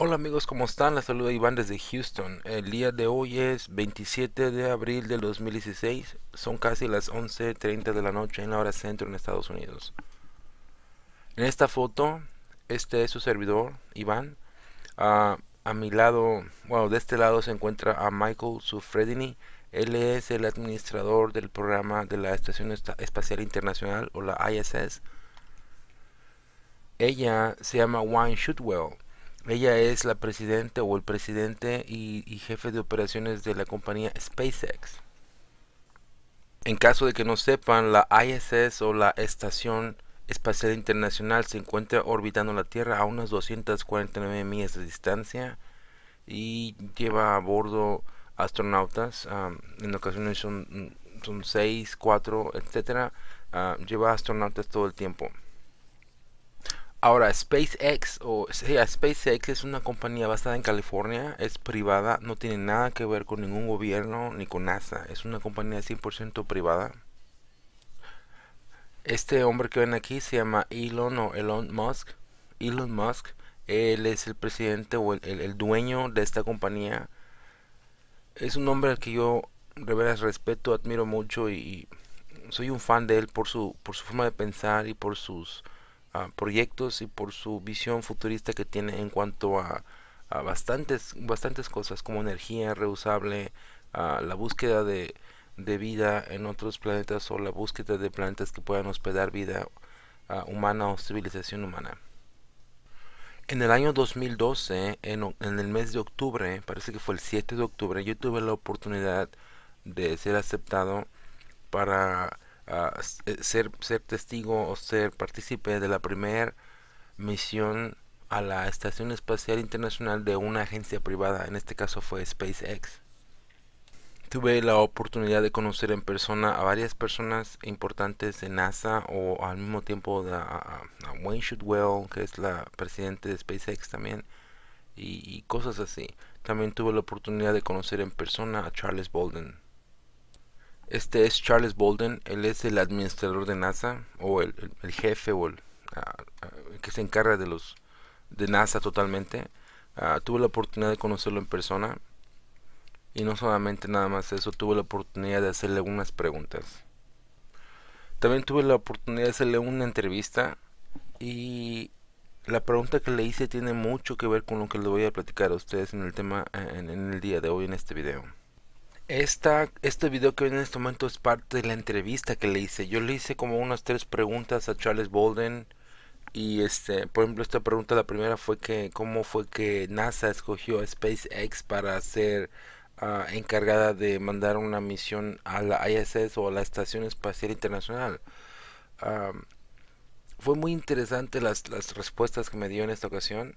Hola amigos, ¿cómo están? La saluda Iván desde Houston. El día de hoy es 27 de abril del 2016. Son casi las 11.30 de la noche en la hora centro en Estados Unidos. En esta foto, este es su servidor, Iván. Ah, a mi lado, bueno, de este lado se encuentra a Michael Suffredini. Él es el administrador del programa de la Estación Espacial Internacional o la ISS. Ella se llama Wine Shootwell ella es la presidente o el presidente y, jefe de operaciones de la compañía SpaceX. En caso de que no sepan, la ISS o la Estación Espacial Internacional se encuentra orbitando la Tierra a unas 249 millas de distancia y lleva a bordo astronautas. en ocasiones son, seis cuatro 4, etc. lleva astronautas todo el tiempo. Ahora, SpaceX o sea SpaceX es una compañía basada en California, es privada, no tiene nada que ver con ningún gobierno ni con NASA, es una compañía 100% privada. Este hombre que ven aquí se llama Elon o Elon Musk. Elon Musk, él es el presidente o el, dueño de esta compañía. Es un hombre al que yo de veras respeto, admiro mucho y soy un fan de él por su, por su forma de pensar y por sus proyectos y por su visión futurista que tiene en cuanto a, bastantes, bastantes cosas como energía reusable, a la búsqueda de, vida en otros planetas o la búsqueda de planetas que puedan hospedar vida humana o civilización humana. En el año 2012, en, el mes de octubre, parece que fue el 7 de octubre, yo tuve la oportunidad de ser aceptado para eh, ser, testigo o ser partícipe de la primera misión a la Estación Espacial Internacional de una agencia privada, en este caso fue SpaceX. Tuve la oportunidad de conocer en persona a varias personas importantes de NASA o al mismo tiempo a, Wayne Shutwell, que es la presidente de SpaceX también, y cosas así. También tuve la oportunidad de conocer en persona a Charles Bolden, este es Charles Bolden, él es el administrador de NASA, o el, jefe, que se encarga de los de NASA totalmente. Ah, tuve la oportunidad de conocerlo en persona. Y no solamente nada más eso, tuve la oportunidad de hacerle algunas preguntas. También tuve la oportunidad de hacerle una entrevista. Y la pregunta que le hice tiene mucho que ver con lo que le voy a platicar a ustedes en el tema en el día de hoy en este video. Esta, este video que ven en este momento es parte de la entrevista que le hice. Yo le hice como unas tres preguntas a Charles Bolden. Y este, por ejemplo, esta pregunta, la primera fue que cómo fue que NASA escogió a SpaceX para ser ah, encargada de mandar una misión a la ISS o a la Estación Espacial Internacional. fue muy interesante las, las respuestas que me dio en esta ocasión.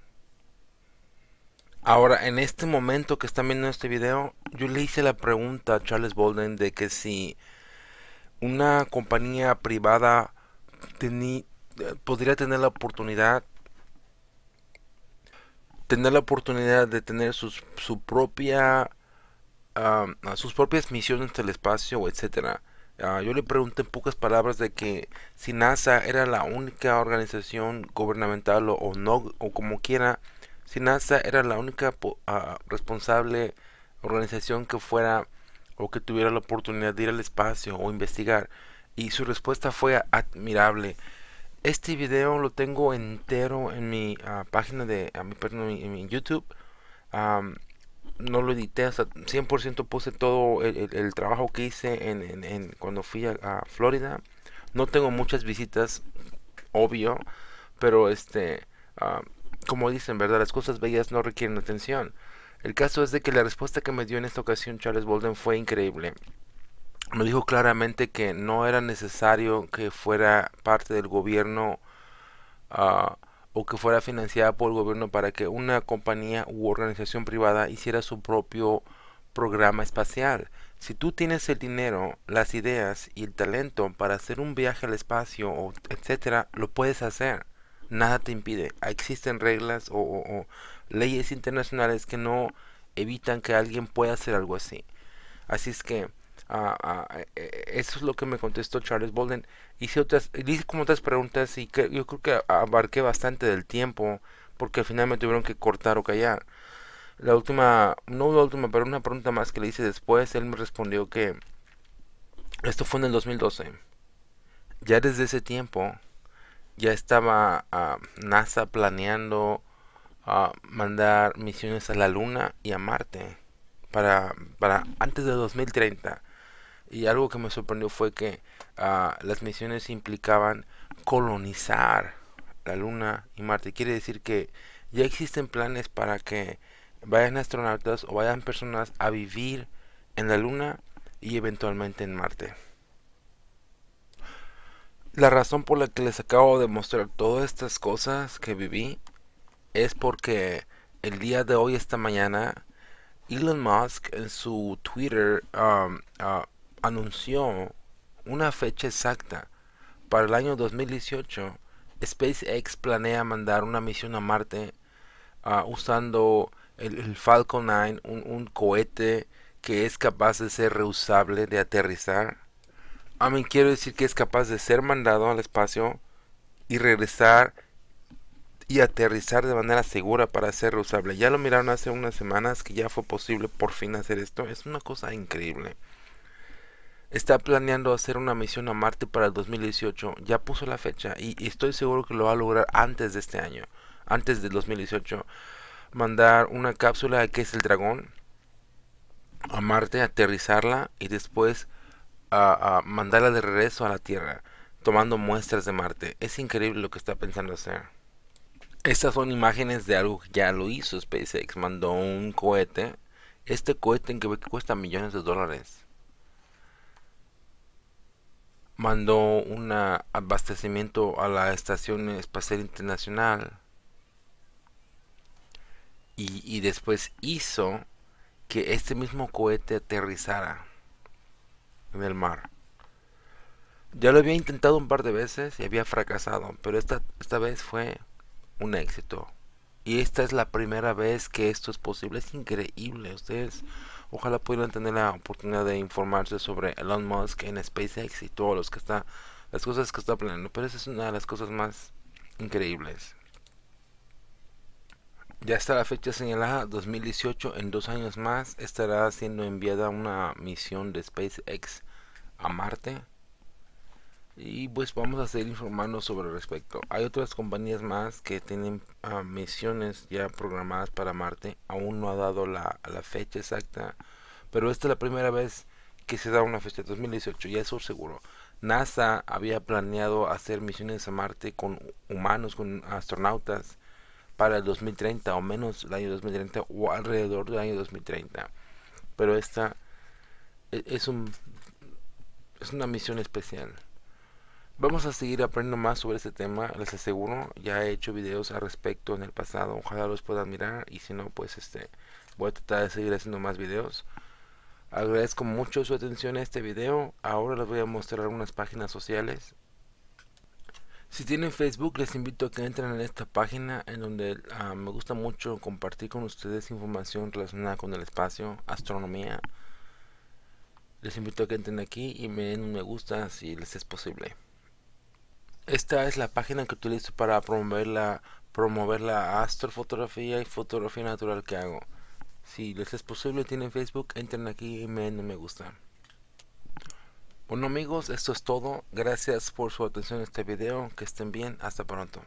Ahora, en este momento que están viendo este video, yo le hice la pregunta a Charles Bolden de que si una compañía privada eh, podría tener la oportunidad tener la oportunidad de tener sus, su propia sus propias misiones del espacio, etcétera. Ah, yo le pregunté en pocas palabras de que si NASA era la única organización gubernamental o no o como quiera NASA era la única ah, responsable organización que fuera o que tuviera la oportunidad de ir al espacio o investigar. Y su respuesta fue admirable. Este video lo tengo entero en mi ah, página de a ah, mi, en mi YouTube. no lo edité hasta 100% puse todo el, trabajo que hice en, cuando fui a, Florida. No tengo muchas visitas, obvio, pero este como dicen, ¿verdad? Las cosas bellas no requieren atención. El caso es de que la respuesta que me dio en esta ocasión Charles Bolden fue increíble. Me dijo claramente que no era necesario que fuera parte del gobierno ah, o que fuera financiada por el gobierno para que una compañía u organización privada hiciera su propio programa espacial. Si tú tienes el dinero, las ideas y el talento para hacer un viaje al espacio, etcétera, lo puedes hacer nada te impide. Existen reglas o, leyes internacionales que no evitan que alguien pueda hacer algo así. Así es que ah, ah, eh, eso es lo que me contestó Charles Bolden. Hice otras, hice como otras preguntas y que, yo creo que abarqué bastante del tiempo porque al final me tuvieron que cortar o callar. La última, no la última, pero una pregunta más que le hice después, él me respondió que esto fue en el 2012. Ya desde ese tiempo ya estaba ah, NASA planeando ah, mandar misiones a la Luna y a Marte para, antes de 2030. Y algo que me sorprendió fue que ah, las misiones implicaban colonizar la Luna y Marte. Quiere decir que ya existen planes para que vayan astronautas o vayan personas a vivir en la Luna y eventualmente en Marte. La razón por la que les acabo de mostrar todas estas cosas que viví es porque el día de hoy, esta mañana, Elon Musk en su Twitter um, uh, anunció una fecha exacta. Para el año 2018, SpaceX planea mandar una misión a Marte uh, usando el, Falcon 9, un, un cohete que es capaz de ser reusable, de aterrizar a mí quiero decir que es capaz de ser mandado al espacio y regresar y aterrizar de manera segura para ser reusable. Ya lo miraron hace unas semanas que ya fue posible por fin hacer esto. Es una cosa increíble. Está planeando hacer una misión a Marte para el 2018. Ya puso la fecha y estoy seguro que lo va a lograr antes de este año. Antes del 2018. Mandar una cápsula que es el dragón a Marte, aterrizarla y después a, mandarla de regreso a la Tierra, tomando muestras de Marte. Es increíble lo que está pensando hacer. Estas son imágenes de algo que ya lo hizo SpaceX. Mandó un cohete. Este cohete en que cuesta millones de dólares. Mandó un abastecimiento a la Estación Espacial Internacional. y después hizo que este mismo cohete aterrizara en el mar. Ya lo había intentado un par de veces y había fracasado, pero esta, esta vez fue un éxito. Y esta es la primera vez que esto es posible. Es increíble. Ustedes ojalá pudieran tener la oportunidad de informarse sobre Elon Musk en SpaceX y todos los que está, las cosas que está planeando. Pero esa es una de las cosas más increíbles. Ya está la fecha señalada, 2018, en dos años más, estará siendo enviada una misión de SpaceX a Marte. Y pues vamos a seguir informando sobre el respecto. Hay otras compañías más que tienen ah, misiones ya programadas para Marte. Aún no ha dado la, fecha exacta. Pero esta es la primera vez que se da una fecha, 2018, ya eso seguro. NASA había planeado hacer misiones a Marte con humanos, con astronautas para el 2030 o menos el año 2030 o alrededor del año 2030. Pero esta e, es, un, es una misión especial. Vamos a seguir aprendiendo más sobre este tema, les aseguro, ya he hecho videos al respecto en el pasado, ojalá los puedan mirar y si no, pues este, voy a tratar de seguir haciendo más videos. Agradezco mucho su atención a este video, ahora les voy a mostrar algunas páginas sociales si tienen Facebook, les invito a que entren en esta página en donde ah, me gusta mucho compartir con ustedes información relacionada con el espacio, astronomía. Les invito a que entren aquí y me den un me gusta si les es posible. Esta es la página que utilizo para promover la, promover la astrofotografía y fotografía natural que hago. Si les es posible, tienen Facebook, entren aquí y me den un me gusta. Bueno amigos, esto es todo. Gracias por su atención a este video. Que estén bien. Hasta pronto.